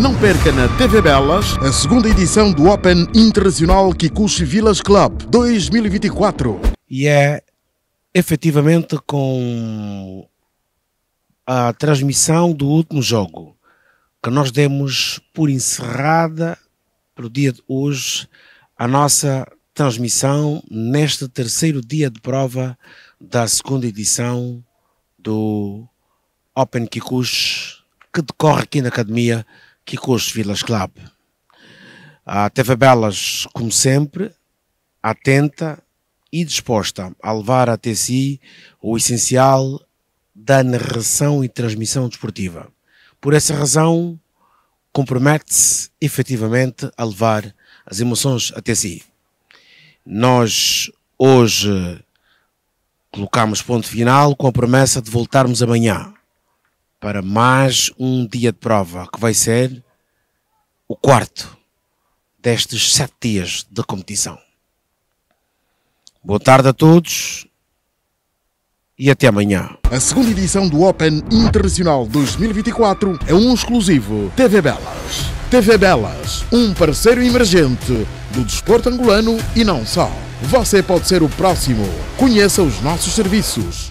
Não perca na TV Belas a segunda edição do Open Internacional Kikuchi Villas Club 2024. E é efetivamente com a transmissão do último jogo que nós demos por encerrada para o dia de hoje a nossa transmissão neste terceiro dia de prova da segunda edição do Open Kikuchi que decorre aqui na Academia Kikos Vilas Club. A TV Belas, como sempre, atenta e disposta a levar até si o essencial da narração e transmissão desportiva. Por essa razão, compromete-se efetivamente a levar as emoções até si. Nós hoje colocamos ponto final com a promessa de voltarmos amanhã para mais um dia de prova, que vai ser o quarto destes sete dias de competição. Boa tarde a todos e até amanhã. A segunda edição do Open Internacional 2024 é um exclusivo TV Belas. TV Belas, um parceiro emergente do desporto angolano e não só. Você pode ser o próximo. Conheça os nossos serviços